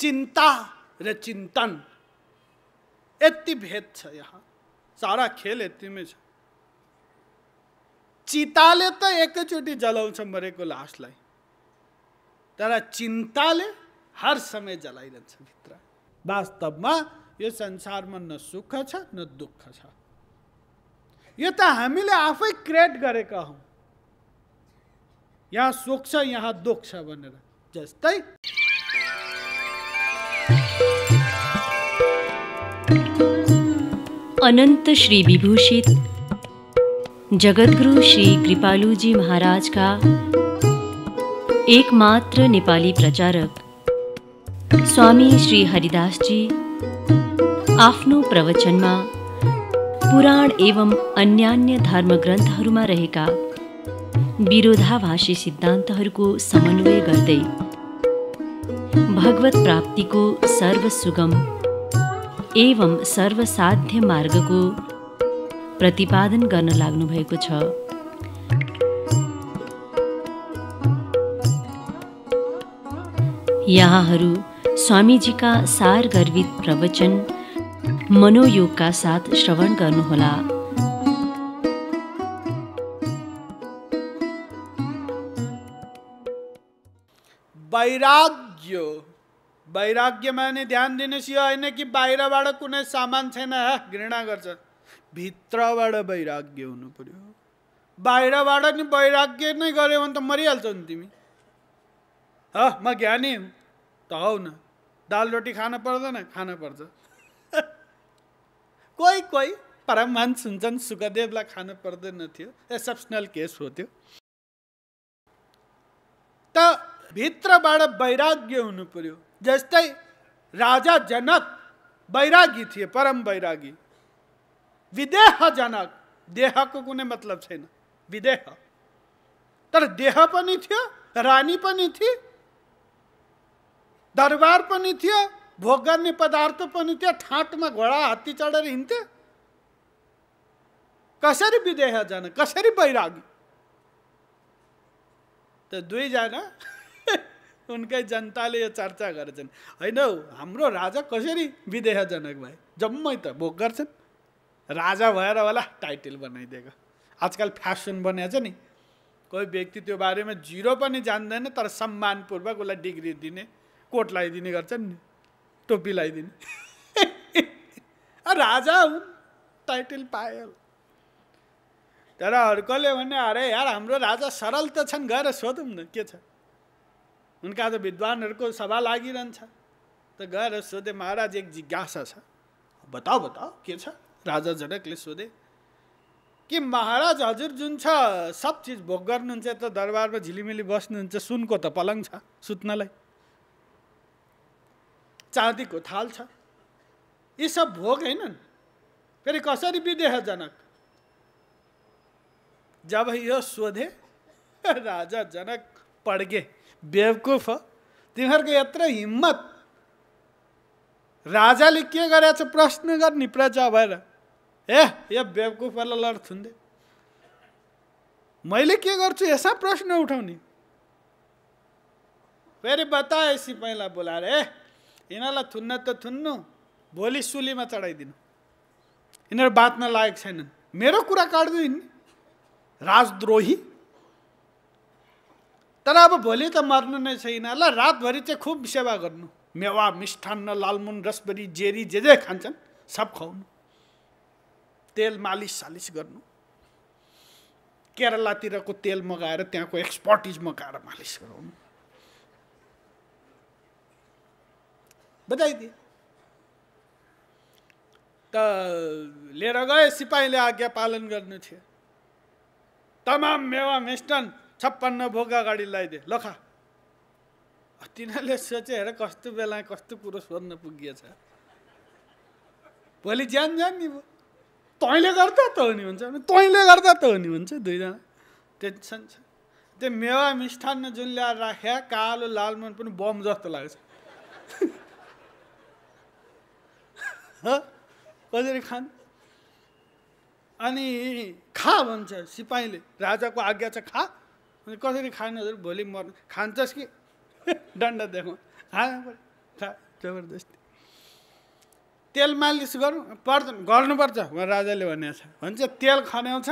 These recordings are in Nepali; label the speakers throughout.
Speaker 1: चिंता र चिंतन यति भेद यहाँ सारा खेल ये यतिमै छ एक चोटी एकैचोटि मरे को लासलाई तर ने हर समय जलाइरहन्छ भित्र यह संसार में न सुख छ न दुख छ यो तो हमी क्रिएट कर यहाँ सुख छ यहाँ दुख छ जस्तै अनंत श्री विभूषित जगतगुरु श्री कृपालू जी महाराज का एकमात्र नेपाली प्रचारक स्वामी श्री हरिदास जी आफ्नो प्रवचनमा पुराण एवं अन्यान्य धर्मग्रन्थहरूमा रहेका विरोधाभाषी सिद्धान्तहरूको समन्वय गर्दै भगवत प्राप्तिको सर्वसुगम एवं सर्वसाध्य मार्गको प्रतिपादन गर्न भएको छ यहाँहरू स्वामीजीका सार गर्वित प्रवचन मनोयोगका साथ श्रवण गर्नुहोला वैराग्य वैराग्यमा माने ध्यान दिनुहोस् यो होइन कि बाहिरबाट कुनै सामान छैन घृणा गर्छ भित्रबाट वैराग्य हुनु पर्यो बाहिरबाट नि वैराग्य नै गऱ्यो भने त मरिहाल्छ नि तिमी ह म ज्ञानी त हौ न दाल रोटी खान पर्दैन खान पर्छ कोही कोही परमहंस हुन्छन् सुखदेवलाई खान पर्दैन थियो एक्सेप्सनल केस हो त्यो त भित्रबाट वैराग्य हुनु पर्यो जैसे राजा जनक बैरागी थे परम बैरागी विदेह जनक देह को कुने मतलब छे ना विदेह तर देह पनि थियो रानी पनि थी दरबार पनि थियो भोग पदार्थ पनि थियो में घोडा हात्ती रही हिँड्थे कसरी विदेह जनक कसरी बैरागी तो दुई जाना उनकै जनताले यो चर्चा गर्छन् होइन हौ हाम्रो राजा कसरी विदेहजनक भए जम्मै त भोग गर्छन् राजा भएर होला टाइटल बनाइदिएको आजकल फ्यासन बनाएको छ नि कोही व्यक्ति त्यो बारेमा जिरो पनि जान्दैन तर सम्मानपूर्वक उसलाई डिग्री दिने कोट लगाइदिने गर्छन् नि टोपी लगाइदिने राजा हुन् टाइटल पायो तर अर्कोले भने अरे यार हाम्रो राजा सरल त छन् गएर सोधौँ न के छ उनका त विद्वानहरूको सभा लागिरहन्छ त गएर सोधे महाराज एक जिज्ञासा छ बताऊ बताऊ के छ राजा जनकले सोधे कि महाराज हजुर जुन छ सब चिज भोग गर्नुहुन्छ त दरबारमा झिलिमिली बस्नुहुन्छ सुनको त पलङ छ सुत्नलाई चाँदीको थाल छ यी सब भोग होइनन् फेरि कसरी विदेह जनक जब यो सोधे राजा जनक पड्गे बेवकुफ तिमीहरूको यत्रो हिम्मत राजाले के छ प्रश्न गर्ने प्रजा भएर ए यो बेवकुफहरूलाई लड्थुन्दे मैले के गर्छु यसा प्रश्न उठाउने फेरि बताए सिपाहीलाई बोलाएर ए यिनीहरूलाई थुन्न त थुन्नु भोलि सुलीमा चढाइदिनु यिनीहरू बाँच्न लागेको छैनन् मेरो कुरा काट्दिन् राजद्रोही तर अब भोलि त मर्नु नै छैन ल रातभरि चाहिँ खुब सेवा गर्नु मेवा मिष्ठान्न लालमुन रसबरी जेरी जे जे खान्छन् सब खुवाउनु तेल मालिस सालिस गर्नु केरलातिरको तेल मगाएर त्यहाँको एक्सपर्टिज मगाएर मालिस गराउनु बताइदिए त लिएर गए सिपाहीले आज्ञा पालन गर्नु थियो तमाम मेवा मिष्टान छप्पन्न भोग अगाडि लगाइदिए लखा तिनीहरूले सोचे हेर कस्तो बेला कस्तो कुरो सोध्न पुगिएछ भोलि ज्यान ज्यान नि तैँले गर्दा त हो नि हुन्छ तैँले गर्दा त हो नि हुन्छ दुईजना टेन्सन छ त्यो मेवा मिष्ठान्न जुन ल्याएर राख्या कालो लालमन पनि बम जस्तो लाग्छ कसरी खान अनि खा भन्छ सिपाहीले राजाको आज्ञा छ खा अनि कसरी खानु भोलि मर्नु खान्छस् कि डन्डा देखाउँ खानु जबरजस्ती तेल मालिस गरौँ पर्छ गर्नुपर्छ राजाले भनेको छ भन्छ तेल खन्याउँछ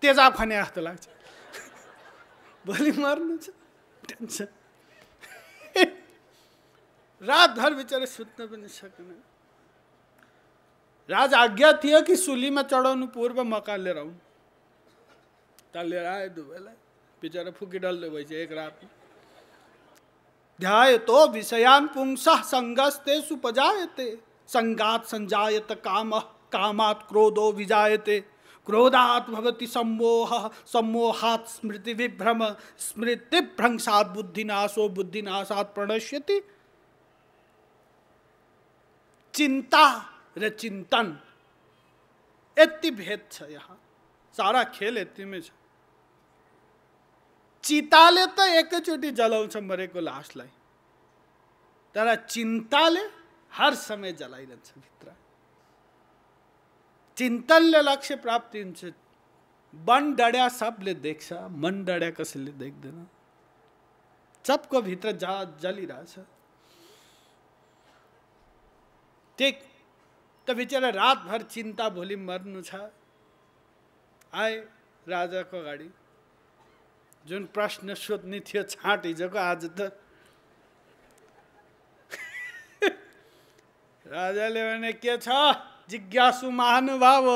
Speaker 1: तेजाब खन्या जस्तो लाग्छ भोलि मर्नु छ टेन्सन रातभर बिचरा सुत्न पनि सकेन राज आज्ञा थियो कि सुलीमा चढाउनु पूर्व मका लिएर आउनु त लिएर आयो दुबैलाई बेचारा फूकी डाल दे छै एक रात ध्याय तो विषयान पुंस संगस्ते सुपजायते संगात संजायत काम कामात क्रोधो विजायते क्रोधात भवति सम्मोह सम्मोहात स्मृति विभ्रम स्मृति भ्रंशात बुद्धिनाशो बुद्धिनाशात प्रणश्यति चिंता र चिंतन इति भेद छ यहाँ सारा खेल इतने में छ चिताले त एकैचोटि जलाउँछ मरेको लासलाई तर चिन्ताले हर समय जलाइरहन्छ भित्र चिन्तनले लक्ष्य प्राप्ति हुन्छ वन डड्या सबले देख्छ मन डड्या कसैले देख्दैन सबको भित्र जा जलिरहेछ ठिक त बिचरा रातभर चिन्ता भोलि मर्नु छ आए राजाको अगाडि जुन प्रश्न सोध्ने थियो छाँट हिजोको आज त राजाले भने के छ जिज्ञासु महानुभाव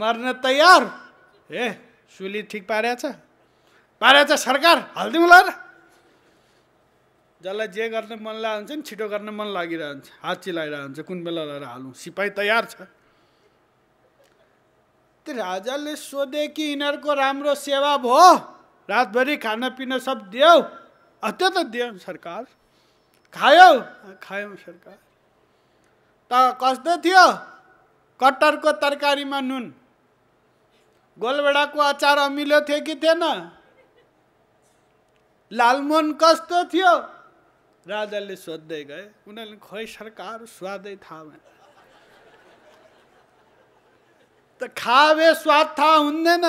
Speaker 1: मर्न तयार ए सुली ठिक पारेछ पारेछ सरकार हालिदिउँ ल जसलाई जे गर्न मन लाग्छ नि छिटो गर्न मन लागिरहन्छ हात चिलाइरहन्छ कुन बेला लगेर हालौँ सिपाही तयार छ त्यो राजाले सोधे कि यिनीहरूको राम्रो सेवा भयो रातभरि खानापिना सब दियौ त्यो त दियो सरकार खायो, खायौँ सरकार त कस्तो थियो कटरको तरकारीमा नुन गोलबेडाको अचार अमिलो थियो कि थिएन लालमोन कस्तो थियो राजाले सोध्दै गए उनीहरूले खोइ सरकार स्वादै थाहा भएन त खावे स्वाद थाहा हुँदैन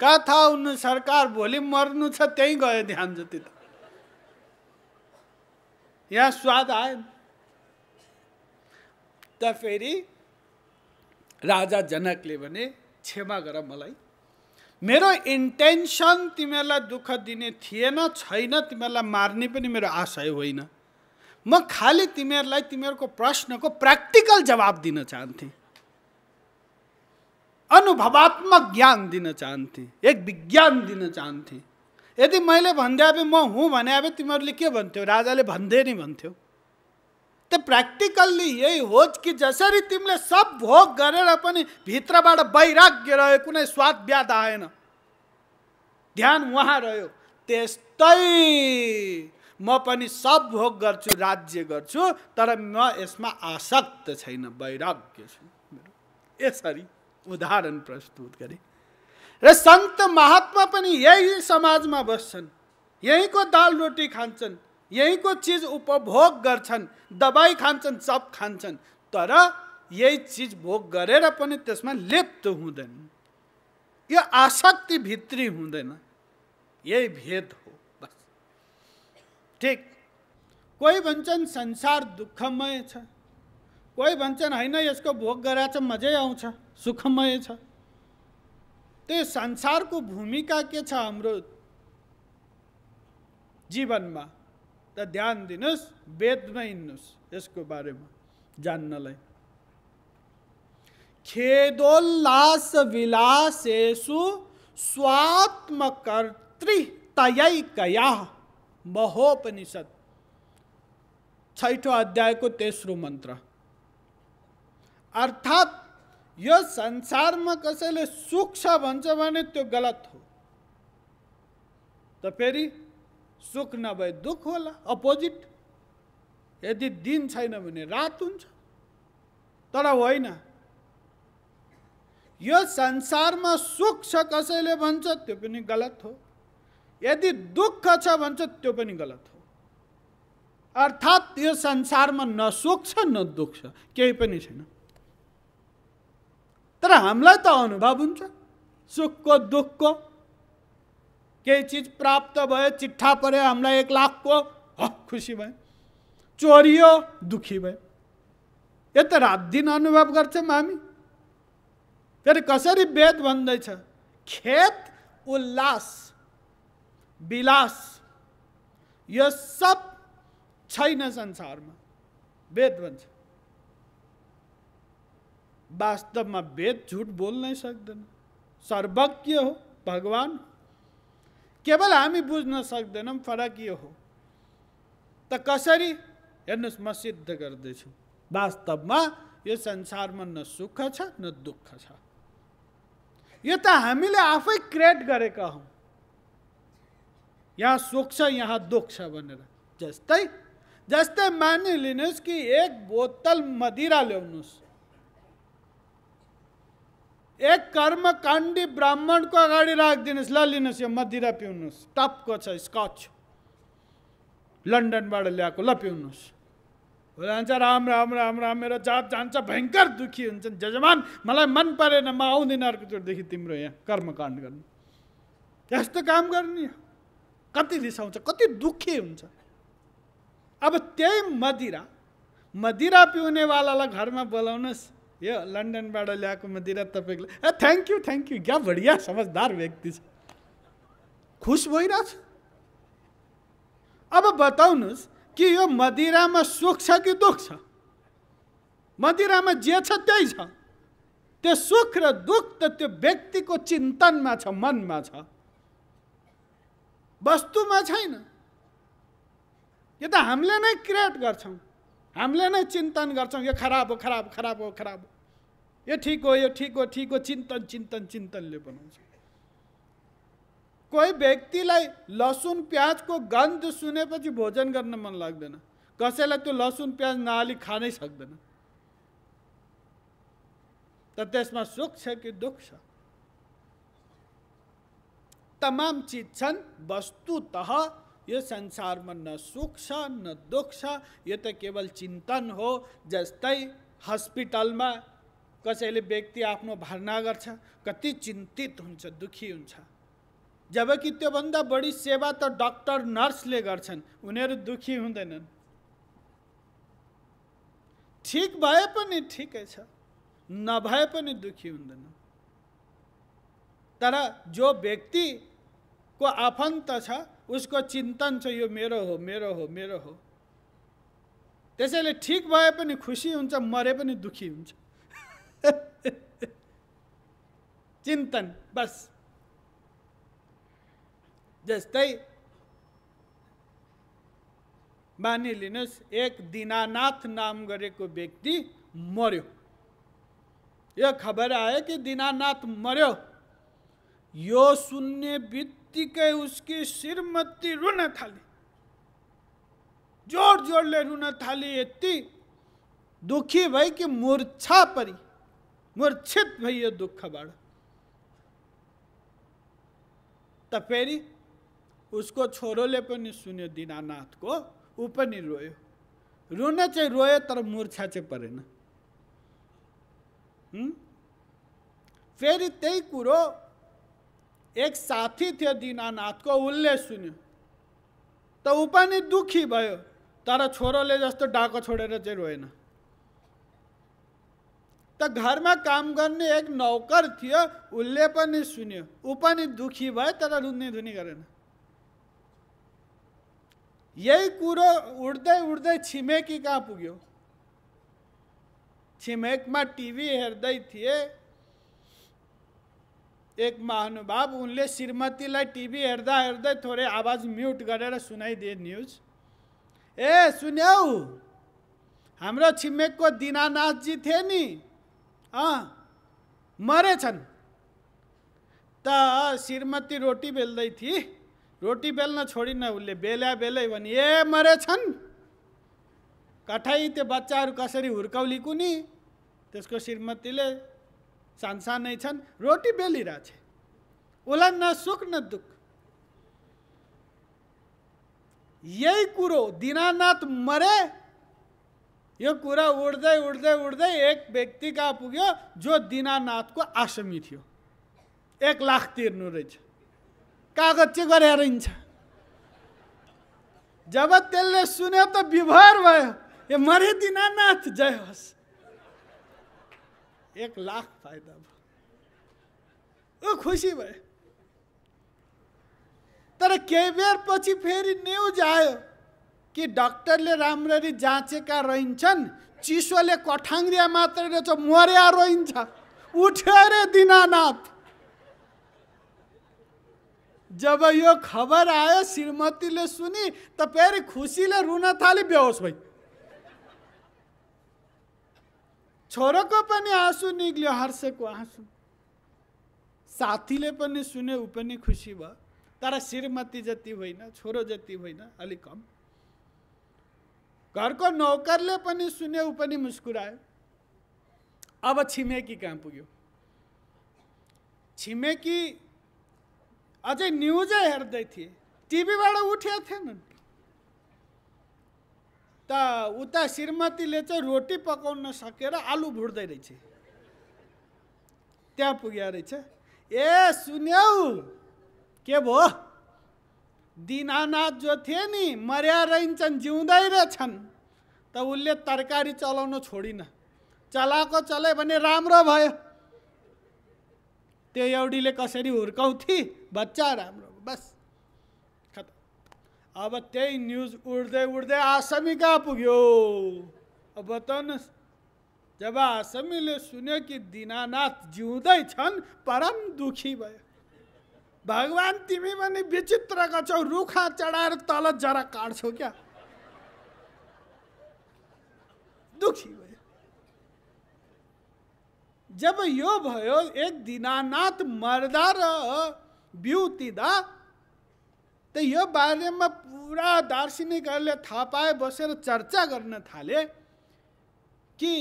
Speaker 1: कहाँ थाहा हुनु सरकार भोलि मर्नु छ त्यहीँ गयो ध्यान जति त यहाँ स्वाद आयो त फेरि राजा जनकले भने क्षमा गर मलाई मेरो इन्टेन्सन तिमीहरूलाई दुःख दिने थिएन छैन तिमीहरूलाई मार्ने पनि मेरो आशय होइन म खालि तिमीहरूलाई तिमीहरूको प्रश्नको प्र्याक्टिकल जवाब दिन चाहन्थेँ अनुभवात्मक ज्ञान दिन चाहन्थे एक विज्ञान दिन चाहन्थे यदि मैले भन्दा अब म हुँ भने अब तिमीहरूले के भन्थ्यो राजाले भन्दै नि भन्थ्यो त प्र्याक्टिकल्ली यही हो कि जसरी तिमीले सब भोग गरेर पनि भित्रबाट वैराग्य रह्यो कुनै स्वाद व्याद आएन ध्यान उहाँ रह्यो त्यस्तै म पनि सब भोग गर्छु राज्य गर्छु तर म यसमा आसक्त छैन वैराग्य छु यसरी उदाहरण प्रस्तुत गरे र सन्त महात्मा पनि यही समाजमा बस्छन् यहीँको दाल रोटी खान्छन् यहीँको चिज उपभोग गर्छन् दबाई खान्छन् सब खान्छन् तर यही चिज भोग गरेर पनि त्यसमा लिप्त हुँदैन यो आसक्ति भित्री हुँदैन यही भेद हो बस ठिक कोही भन्छन् संसार दुःखमय छ कोही भन्छन् होइन यसको भोग गराएछ मजै आउँछ सुखमय ते संसार को भूमिका के हम जीवन में तो ध्यान दिनुहोस् वेदमा हिँड्नुहोस् बारे में जानना खेदोल्लास विलासेशु विलासेषु कया महोपनिषद छठो अध्याय को तेसरो मंत्र अर्थात यो संसारमा कसैले सुख छ भन्छ भने त्यो गलत हो त फेरि सुख नभए दुःख होला अपोजिट यदि दिन छैन भने रात हुन्छ तर होइन यो संसारमा सुख छ कसैले भन्छ त्यो पनि गलत हो यदि दुःख छ भन्छ त्यो पनि गलत हो अर्थात् यो संसारमा न सुख छ न दुःख छ केही पनि छैन तर हामीलाई त अनुभव हुन्छ सुखको दुःखको केही चिज प्राप्त भयो चिठा पऱ्यो हामीलाई एक लाखको हक खुसी भयो चोरियो दुखी भयो यो त रात दिन अनुभव गर्छौँ हामी फेरि कसरी वेद भन्दैछ खेत उल्लास विलास यो सब छैन संसारमा वेद भन्छ वास्तवमा वेद झूठ बोल सक्दैन सर्वज्ञ हो भगवान केवल हामी बुझ्न सक्दैनौँ फरक यो हो त कसरी हेर्नुहोस् म सिद्ध गर्दैछु वास्तवमा यो संसारमा न सुख छ न दुःख छ यो त हामीले आफै क्रिएट गरेका हौँ यहाँ सुख छ यहाँ दुःख छ भनेर जस्तै जस्तै मानिलिनुहोस् कि एक बोतल मदिरा ल्याउनुहोस् एक कर्म काण्डी ब्राह्मणको अगाडि राखिदिनुहोस् ल लिनुहोस् यो मदिरा पिउनुहोस् टपको छ स्कच लन्डनबाट ल्याएको ल पिउनुहोस् जान्छ राम राम राम राम मेरो जात जान्छ भयङ्कर दुःखी हुन्छन् जजमान मलाई मन परेन म आउँदिनँ अर्कोचोटिदेखि तिम्रो यहाँ कर्मकाण्ड गर्नु यस्तो काम गर्ने कति रिसाउँछ कति दुःखी हुन्छ अब त्यही मदिरा मदिरा पिउनेवालालाई घरमा बोलाउनुहोस् यो लन्डनबाट ल्याएको मदिरा तपाईँको ए थ्याङ्क यू थ्याङ्क यू क्या बढिया समझदार व्यक्ति छ खुस भइरहेछ अब बताउनुहोस् कि यो मदिरामा सुख छ कि दुःख छ मदिरामा जे छ त्यही छ त्यो सुख र दुःख त त्यो व्यक्तिको चिन्तनमा छ मनमा छ वस्तुमा छैन यो त हामीले नै क्रिएट गर्छौँ हामीले नै चिन्तन गर्छौँ यो खराब हो खराब खराब हो खराब हो ये ठीक हो ये ठीक हो ठीक हो चिंतन चिन्तन चिन्तन चिन्तनले बनाउँछ कोही व्यक्तिलाई लसुन प्याज को प्याजको गन्ध सुनेपछि भोजन गर्न मन लाग्दैन कसैलाई तो लसुन प्याज नहाली खानै सक्दैन त त्यसमा सुख छ कि दुख छ तमाम चिज छन् वस्तुत यो संसारमा न सुख छ न दुःख छ यो त केवल चिन्तन हो जस्तै हस्पिटलमा कसैले व्यक्ति आफ्नो भर्ना गर्छ कति चिन्तित हुन्छ दुखी हुन्छ जबकि त्योभन्दा बढी सेवा त डक्टर नर्सले गर्छन् उनीहरू दुखी हुँदैनन् ठिक भए पनि ठिकै छ नभए पनि दुखी हुँदैन तर जो व्यक्तिको आफन्त छ उसको चिन्तन चाहिँ यो मेरो हो मेरो हो मेरो हो त्यसैले ठिक भए पनि खुसी हुन्छ मरे पनि दुखी हुन्छ चिन्तन बस जस्तै मानिलिनुहोस् एक दिनानाथ नाम गरेको व्यक्ति मर्यो यो खबर आयो कि दिनानाथ मर्यो यो सुन्ने बित्त के उसकी सिर मत्ती रुन थाली जोर जोर ले रुन थाली एति दुखी भाई कि मूर्छा परी मूर्छित भाई ये दुख बाड़ तपेरी उसको छोरो ले सुने दीनानाथ को ऊपर पनि रोयो रुन चाहिँ रोए तर मूर्छा चाहिँ परेन हम्म? फेरि त्यही कुरो एक साथी थियो दिनानाथको उसले सुन्यो तो त ऊ पनि दुःखी भयो तर छोरोले जस्तो डाको छोडेर चाहिँ रोएन घर में काम करने एक नौकर थियो उसले पनि सुन्यो ऊ पनि दुःखी भयो तर रुन्ने धुनी गरेन यही कुरो उड्दै उड्दै छिमेकी कहाँ पुग्यो छिमेकमा टिभी हेर्दै थिए एक महानुभाव उनले श्रीमतीलाई टिभी हेर्दा हेर्दै थोरै आवाज म्युट गरेर सुनाइदिए न्युज ए सुन्यौ हाम्रो छिमेकको दिनानाथजी थिए नि अँ मरेछन् त श्रीमती रोटी बेल्दै थिए रोटी बेल्न छोडिन उसले बेल्या बेलै भने ए मरेछन् कठै त्यो बच्चाहरू कसरी हुर्काउली कुनी त्यसको श्रीमतीले संसार नहीं रोटी बेली रहे ओला न सुख न दुख यही कुरो दीनानाथ मरे ये कुरा उड़ते उड़ते उड़ते एक व्यक्ति का पुगो जो दीनानाथ को आश्रमी थियो एक लाख तीर्न रहे कागज चे कर जब तेल सुने तो विभर भो ये मरे दीनानाथ जय होस्त लाख फाइदा भयो ऊ खुसी भयो तर केही बेर पछि फेरि न्युज आयो कि डक्टरले राम्ररी जाँचेका रहन्छन् चिसोले कठाङ्रिया मात्र रहेछ मर्या रोइन्छ उठ्यो अरे दिनानाथ जब यो खबर आयो श्रीमतीले सुनि त फेरि खुसीले रुन थाल्यो बेहोस भयो छोरो पनि आंसू निक्ल्यो हर्ष को साथीले साथी सुने ऊ पनि खुसी भयो तर श्रीमती जति होइन छोरो जति होइन अलिक कम नौकर नौकरले पनि सुने ऊ पनि मुस्कुरायो अब छिमेकी कहाँ पुग्यो छिमेकी अझै न्यूज हेर्दै थिए टिभीबाट उठेका थिएनन् त उता श्रीमतीले चाहिँ रोटी पकाउन सकेर आलु भुट्दै रहेछ त्यहाँ पुग्या रहेछ ए सुन्यौ के भयो दिनानाथ जो थिए नि मर्या रहन्छन् जिउँदै रहेछन् त उसले तरकारी चलाउन छोडिन चलाएको चले भने राम्रो भयो त्यो एउटीले कसरी हुर्काउँथे बच्चा राम्रो बस अब ते न्यूज उड़दे उड़दे का पुग्यो अब तन जब ने सुन्यो कि दीनानाथ जिउँदै परम दुखी भयो भगवान तिमी भी विचित्र छौ रुखा चढ़ा तल जरा काट क्या दुखी भयो जब यो भयो एक दीनानाथ मर्दा र त यो बारेमा पुरा दार्शनिकहरूले थाहा पाए बसेर चर्चा गर्न थाले कि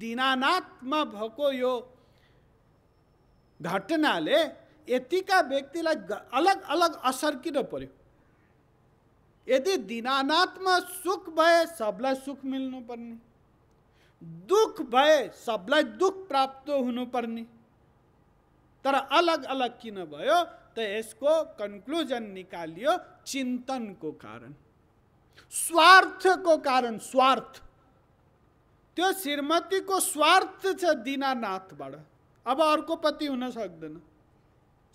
Speaker 1: दिनानाथमा भएको यो घटनाले यतिका व्यक्तिलाई अलग अलग असर किन पर्यो यदि दिनानाथमा सुख भए सबलाई सुख मिल्नुपर्ने दुःख भए सबलाई दुःख प्राप्त हुनुपर्ने तर अलग अलग किन भयो तो इसको कंक्लूजन निकालियो चिंतन को कारण स्वार्थ को कारण स्वार्थ तो श्रीमती को स्वार्थ से दीनानाथ बड़ अब अर्को पति होना सकते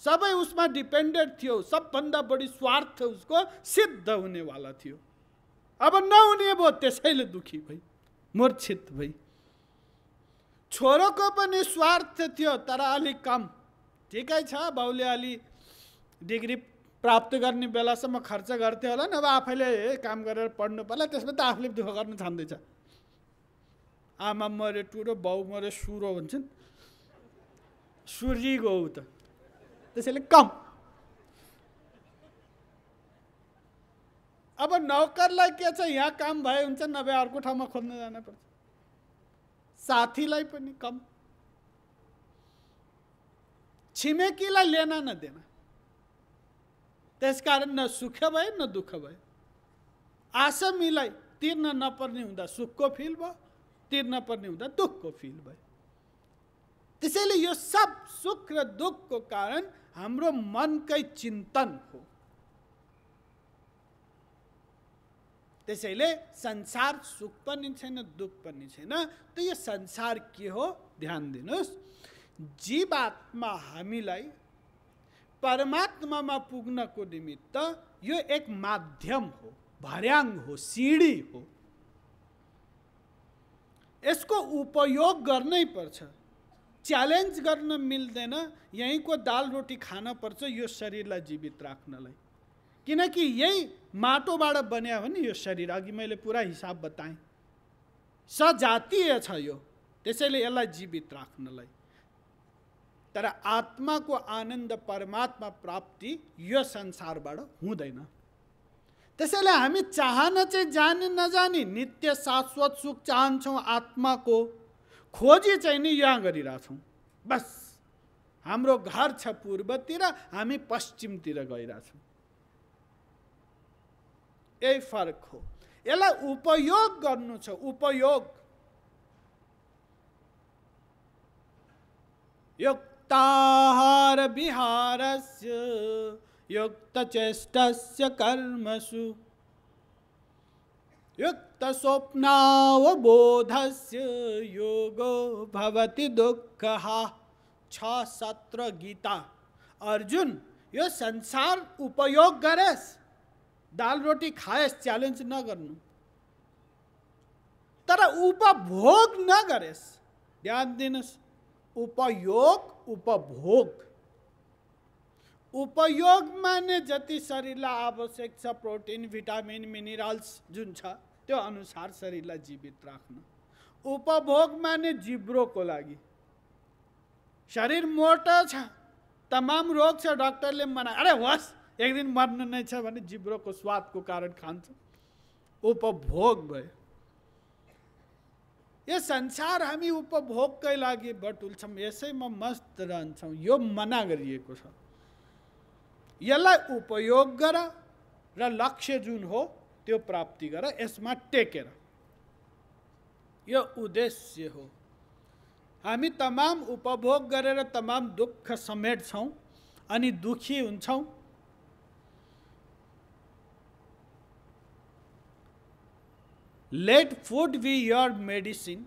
Speaker 1: सब उसमें डिपेंडेड थियो भाग बड़ी स्वार्थ उसको सिद्ध होने वाला थियो अब होने वो तेलो दुखी भाई मूर्छित भाई छोरो को स्वार्थ थियो तर अलग कम ठीक है बहुले अलि डिग्री प्राप्त गर्ने बेलासम्म खर्च गर्थ्यो होला नि अब आफैले काम गरेर पढ्नु पर्ला त्यसमा त आफूले दुःख गर्नु छान्दैछ आमा मरे टुरो बाउ मरे सुरो भन्छन् सूर्य गो त त्यसैले कम अब नौकरलाई के छ यहाँ काम भए हुन्छ नभए अर्को ठाउँमा खोज्न जानुपर्छ साथीलाई पनि कम छिमेकीलाई लेन नदेन त्यसकारण न सुख भए न दुःख भए आसामीलाई तिर्न नपर्ने हुँदा सुखको फिल भयो तिर्न पर्ने हुँदा दुःखको फिल भयो त्यसैले यो सब सुख र दुःखको कारण हाम्रो मनकै चिन्तन हो त्यसैले संसार सुख पनि छैन दुःख पनि छैन त यो संसार के हो ध्यान दिनुहोस् जीवात्मा हामीलाई परमात्मामा पुग्नको निमित्त यो एक माध्यम हो भर्याङ हो सिँढी हो यसको उपयोग गर्नै पर्छ च्यालेन्ज गर्न मिल्दैन यहीँको दाल रोटी खान पर्छ यो शरीरलाई जीवित राख्नलाई किनकि यही माटोबाट बन्यो भने यो शरीर अघि मैले पुरा हिसाब बताएँ सजातीय छ यो त्यसैले यसलाई जीवित राख्नलाई तर आत्माको आनन्द परमात्मा प्राप्ति यो संसारबाट हुँदैन त्यसैले हामी चाहन चाहिँ जाने नजाने नित्य शाश्वत सुख चाहन्छौँ आत्माको खोजी चाहिँ नि यहाँ गरिरहेछौँ बस हाम्रो घर छ पूर्वतिर हामी पश्चिमतिर गइरहेछौँ यही फरक हो यसलाई उपयोग गर्नु छ उपयोग यो भक्ताहार विहारस्य युक्तचेष्टस्य कर्मसु युक्तस्वप्नावबोधस्य योगो भवति दुःखः छा सत्र गीता अर्जुन यो संसार उपयोग करेस दाल रोटी चैलेंज न करनु तर उपभोग करेस ध्यान दिनुहोस् उपयोग उपभोग उपयोग माने जति शरीर आवश्यक प्रोटीन भिटामिन मिनरल्स जो अनुसार शरीर जीवित राख्न उपभोग माने को लगी शरीर मोटो छ तमाम रोग डॉक्टर ने मना अरे वस एक दिन मर्नु नहीं जिब्रो को स्वाद को कारण खाँच उपभोग भाई यो संसार हामी उपभोगकै लागि बटुल्छौँ यसैमा मस्त रहन्छौँ यो मना गरिएको छ यसलाई उपयोग गर र लक्ष्य जुन हो त्यो प्राप्ति गर यसमा टेकेर यो उद्देश्य हो हामी तमाम उपभोग गरेर तमाम दुःख समेट्छौँ अनि दुखी हुन्छौँ let food be your medicine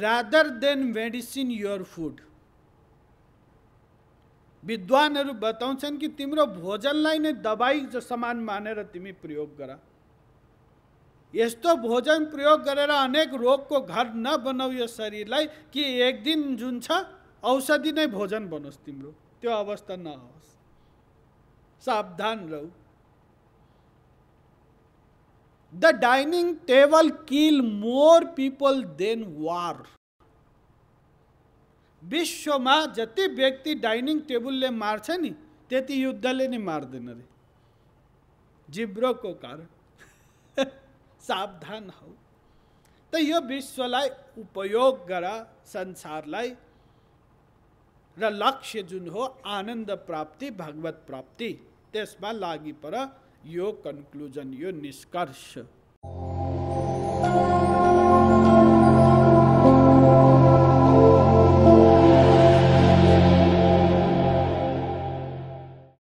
Speaker 1: rather than medicine your food विद्वानहरू बताउँछन् कि तिम्रो भोजनलाई नै दबाई समान मानेर तिमी प्रयोग गर यस्तो भोजन प्रयोग गरेर अनेक रोगको घर नबनाऊ यो शरीरलाई कि एक दिन जुन छ औषधि नै भोजन बनोस् तिम्रो त्यो अवस्था नहोस् सावधान रहु the dining table kill more people than war विश्वमा जति व्यक्ति डाइनिंग टेबल ले मार्छ नि त्यति युद्धले नि मार्दैन रे जिब्रोको कारण सावधान हो त यो विश्वलाई उपयोग गर संसारलाई र लक्ष्य जुन हो आनन्द प्राप्ति भगवत प्राप्ति त्यसमा लागि पर यो कंक्लूजन यो निष्कर्ष